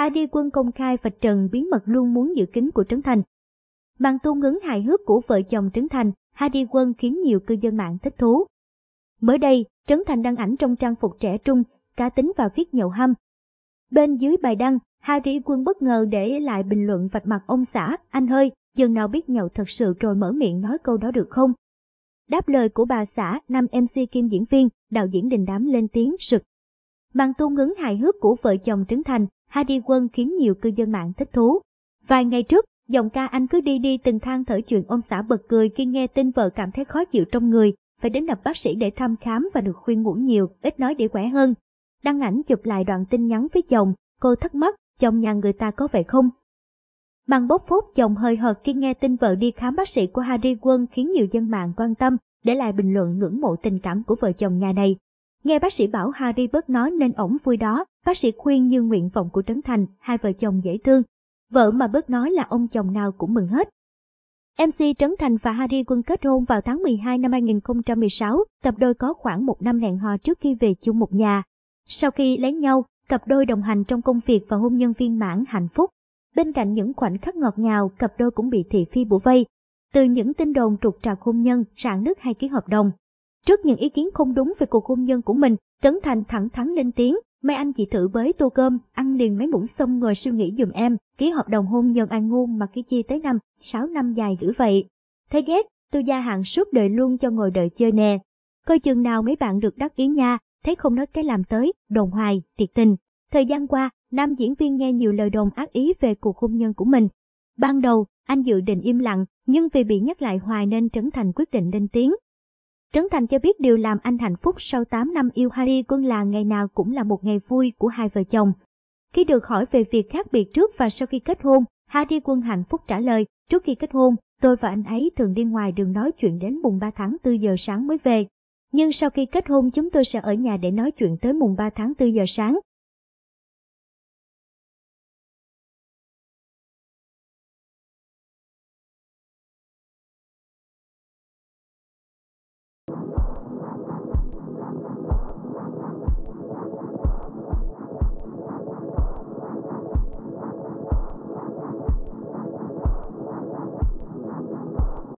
Hà đi quân công khai vạch trần bí mật luôn muốn giữ kín của Trấn Thành. Màn tôn ngấn hài hước của vợ chồng Trấn Thành, Hà đi quân khiến nhiều cư dân mạng thích thú. Mới đây, Trấn Thành đăng ảnh trong trang phục trẻ trung, cá tính và viết nhậu hâm. Bên dưới bài đăng, Harry Quân bất ngờ để lại bình luận vạch mặt ông xã, anh hơi, dường nào biết nhậu thật sự rồi mở miệng nói câu đó được không? Đáp lời của bà xã, nam MC kim diễn viên, đạo diễn đình đám lên tiếng sực. Màn tu ngấn hài hước của vợ chồng Trấn Thành, Hadi Quân khiến nhiều cư dân mạng thích thú. Vài ngày trước, giọng ca anh cứ đi đi từng thang thở chuyện ông xã bật cười khi nghe tin vợ cảm thấy khó chịu trong người, phải đến gặp bác sĩ để thăm khám và được khuyên ngủ nhiều, ít nói để khỏe hơn. Đăng ảnh chụp lại đoạn tin nhắn với chồng, cô thắc mắc, chồng nhà người ta có vậy không? Bằng bốc phốt chồng hơi hợt khi nghe tin vợ đi khám bác sĩ của Hadi Quân khiến nhiều dân mạng quan tâm, để lại bình luận ngưỡng mộ tình cảm của vợ chồng nhà này. Nghe bác sĩ bảo Hadi bớt nói nên ổng vui đó, Bác sĩ khuyên như nguyện vọng của Trấn Thành, hai vợ chồng dễ thương. Vợ mà bớt nói là ông chồng nào cũng mừng hết. MC Trấn Thành và Harry Quân kết hôn vào tháng 12 năm 2016, cặp đôi có khoảng một năm hẹn hò trước khi về chung một nhà. Sau khi lấy nhau, cặp đôi đồng hành trong công việc và hôn nhân viên mãn hạnh phúc. Bên cạnh những khoảnh khắc ngọt ngào, cặp đôi cũng bị thị phi bủa vây. Từ những tin đồn trục trặc hôn nhân, rạn nước hay ký hợp đồng. Trước những ý kiến không đúng về cuộc hôn nhân của mình, Trấn Thành thẳng thắn lên tiếng, Mai Anh chỉ thử với tô cơm, ăn liền mấy muỗng xong ngồi suy nghĩ giùm em, ký hợp đồng hôn nhân ăn ngu mà ký chi tới năm, 6 năm dài dữ vậy. thấy ghét, tôi gia hạn suốt đời luôn cho ngồi đợi chơi nè. Coi chừng nào mấy bạn được đắc ý nha, thấy không nói cái làm tới, đồng hoài, thiệt tình. Thời gian qua, nam diễn viên nghe nhiều lời đồng ác ý về cuộc hôn nhân của mình. Ban đầu, anh dự định im lặng, nhưng vì bị nhắc lại hoài nên trấn thành quyết định lên tiếng. Trấn Thành cho biết điều làm anh hạnh phúc sau 8 năm yêu Harry Quân là ngày nào cũng là một ngày vui của hai vợ chồng. Khi được hỏi về việc khác biệt trước và sau khi kết hôn, Harry Quân hạnh phúc trả lời, trước khi kết hôn, tôi và anh ấy thường đi ngoài đường nói chuyện đến mùng 3 tháng 4 giờ sáng mới về. Nhưng sau khi kết hôn chúng tôi sẽ ở nhà để nói chuyện tới mùng 3 tháng 4 giờ sáng,